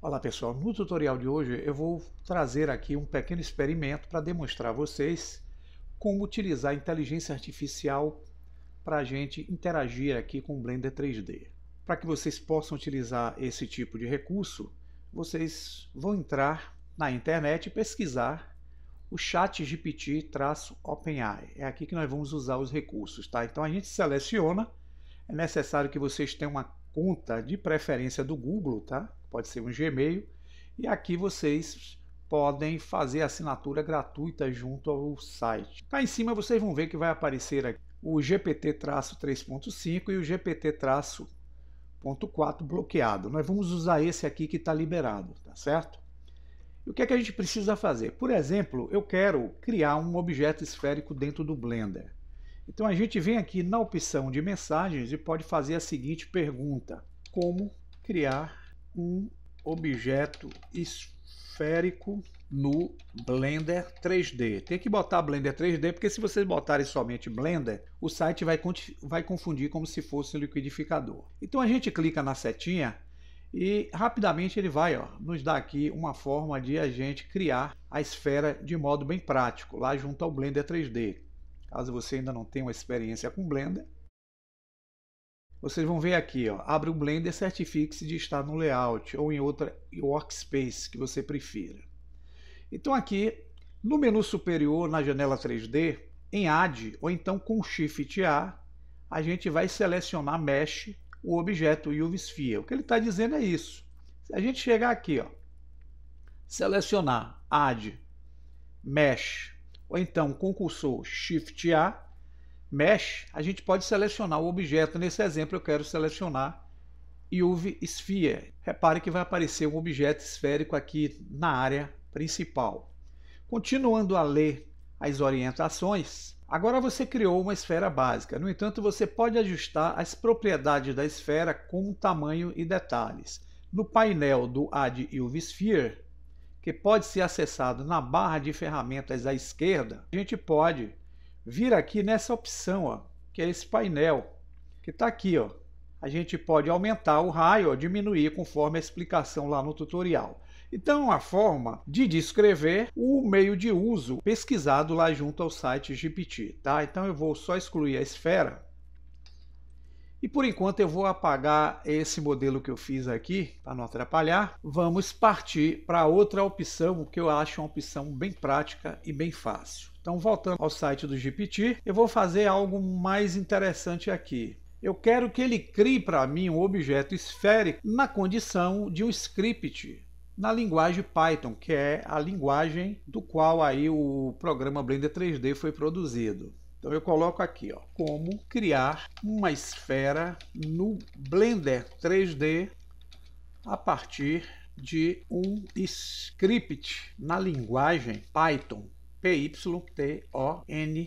Olá pessoal, no tutorial de hoje eu vou trazer aqui um pequeno experimento para demonstrar a vocês como utilizar a inteligência artificial para a gente interagir aqui com o Blender 3D. Para que vocês possam utilizar esse tipo de recurso, vocês vão entrar na internet e pesquisar o chat GPT-OpenAI. É aqui que nós vamos usar os recursos, tá? Então a gente seleciona, é necessário que vocês tenham uma conta, de preferência do Google, tá? Pode ser um Gmail. E aqui vocês podem fazer assinatura gratuita junto ao site. Cá em cima vocês vão ver que vai aparecer aqui o GPT-3.5 e o GPT-4 bloqueado. Nós vamos usar esse aqui que está liberado, tá certo? E o que é que a gente precisa fazer? Por exemplo, eu quero criar um objeto esférico dentro do Blender. Então a gente vem aqui na opção de mensagens e pode fazer a seguinte pergunta. Como criar um objeto esférico no Blender 3D. Tem que botar Blender 3D, porque se vocês botarem somente Blender, o site vai, vai confundir como se fosse um liquidificador. Então a gente clica na setinha e rapidamente ele vai ó, nos dar aqui uma forma de a gente criar a esfera de modo bem prático, lá junto ao Blender 3D caso você ainda não tenha uma experiência com Blender. Vocês vão ver aqui, ó, abre o Blender, certifique-se de estar no layout ou em outra workspace que você prefira. Então aqui, no menu superior, na janela 3D, em Add ou então com Shift A, a gente vai selecionar Mesh, o objeto UV Sphere. O que ele está dizendo é isso. Se a gente chegar aqui, ó, selecionar Add, Mesh, ou então cursor Shift A, Mesh, a gente pode selecionar o objeto. Nesse exemplo, eu quero selecionar UV Sphere. Repare que vai aparecer um objeto esférico aqui na área principal. Continuando a ler as orientações, agora você criou uma esfera básica. No entanto, você pode ajustar as propriedades da esfera com tamanho e detalhes. No painel do Add UV Sphere, que pode ser acessado na barra de ferramentas à esquerda, a gente pode vir aqui nessa opção, ó, que é esse painel, que está aqui. Ó. A gente pode aumentar o raio, ou diminuir, conforme a explicação lá no tutorial. Então, é uma forma de descrever o meio de uso pesquisado lá junto ao site GPT. Tá? Então, eu vou só excluir a esfera e por enquanto eu vou apagar esse modelo que eu fiz aqui, para não atrapalhar. Vamos partir para outra opção, que eu acho uma opção bem prática e bem fácil. Então, voltando ao site do GPT, eu vou fazer algo mais interessante aqui. Eu quero que ele crie para mim um objeto esférico na condição de um script na linguagem Python, que é a linguagem do qual aí o programa Blender 3D foi produzido. Então eu coloco aqui, ó, como criar uma esfera no Blender 3D a partir de um script na linguagem Python, P-Y-T-O-N.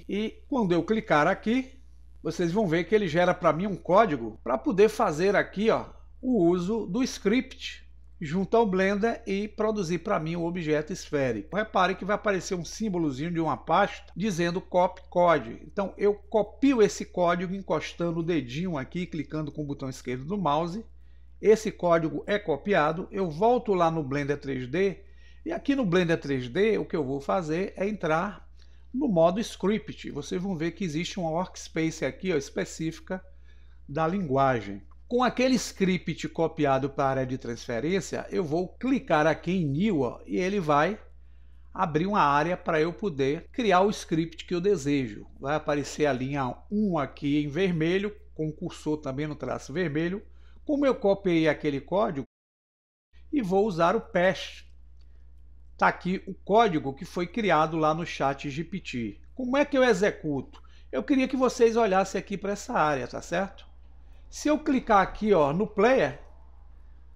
E quando eu clicar aqui, vocês vão ver que ele gera para mim um código para poder fazer aqui ó, o uso do script junto ao Blender e produzir para mim o um objeto esférico. Repare que vai aparecer um símbolozinho de uma pasta dizendo copy code. Então eu copio esse código encostando o dedinho aqui, clicando com o botão esquerdo do mouse. Esse código é copiado, eu volto lá no Blender 3D e aqui no Blender 3D o que eu vou fazer é entrar no modo script. Vocês vão ver que existe uma workspace aqui ó, específica da linguagem. Com aquele script copiado para a área de transferência, eu vou clicar aqui em New ó, e ele vai abrir uma área para eu poder criar o script que eu desejo. Vai aparecer a linha 1 aqui em vermelho, com o cursor também no traço vermelho. Como eu copiei aquele código, e vou usar o PEST. Está aqui o código que foi criado lá no chat GPT. Como é que eu executo? Eu queria que vocês olhassem aqui para essa área, tá certo? Se eu clicar aqui ó, no player,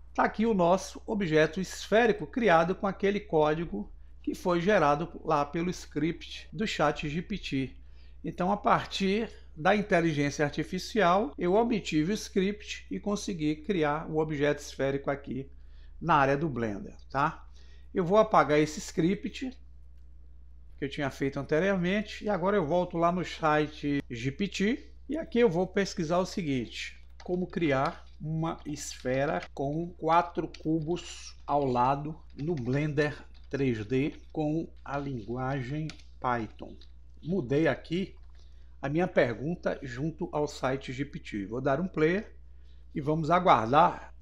está aqui o nosso objeto esférico criado com aquele código que foi gerado lá pelo script do chat GPT. Então, a partir da inteligência artificial, eu obtive o script e consegui criar o objeto esférico aqui na área do Blender, tá? Eu vou apagar esse script que eu tinha feito anteriormente e agora eu volto lá no site GPT e aqui eu vou pesquisar o seguinte como criar uma esfera com quatro cubos ao lado no Blender 3D com a linguagem Python. Mudei aqui a minha pergunta junto ao site GPT. Vou dar um play e vamos aguardar.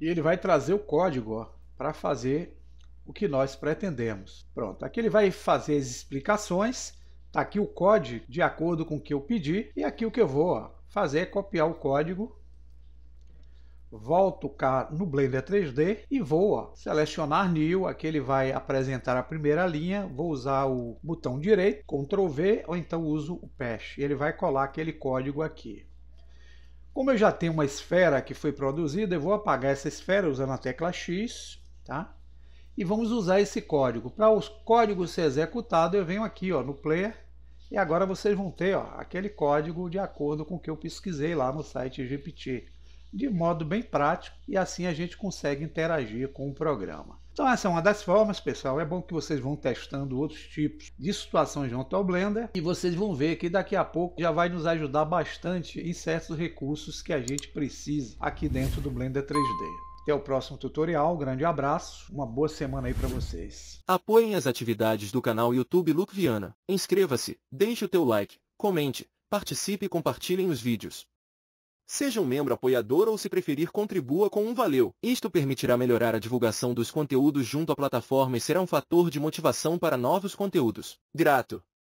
E ele vai trazer o código para fazer o que nós pretendemos. Pronto, aqui ele vai fazer as explicações. Está aqui o código de acordo com o que eu pedi e aqui o que eu vou ó, fazer é copiar o código, volto cá no Blender 3D e vou selecionar New, aqui ele vai apresentar a primeira linha, vou usar o botão direito, Ctrl V, ou então uso o Paste, ele vai colar aquele código aqui. Como eu já tenho uma esfera que foi produzida, eu vou apagar essa esfera usando a tecla X, tá? E vamos usar esse código. Para os códigos ser executado, eu venho aqui ó, no Player, e agora vocês vão ter ó, aquele código de acordo com o que eu pesquisei lá no site GPT, de modo bem prático e assim a gente consegue interagir com o programa. Então essa é uma das formas, pessoal. É bom que vocês vão testando outros tipos de situações junto ao Blender e vocês vão ver que daqui a pouco já vai nos ajudar bastante em certos recursos que a gente precise aqui dentro do Blender 3D. Até o próximo tutorial, grande abraço, uma boa semana aí para vocês. Apoiem as atividades do canal YouTube Luke Viana. Inscreva-se, deixe o teu like, comente, participe e compartilhem os vídeos. Seja um membro apoiador ou se preferir contribua com um valeu. Isto permitirá melhorar a divulgação dos conteúdos junto à plataforma e será um fator de motivação para novos conteúdos. Grato!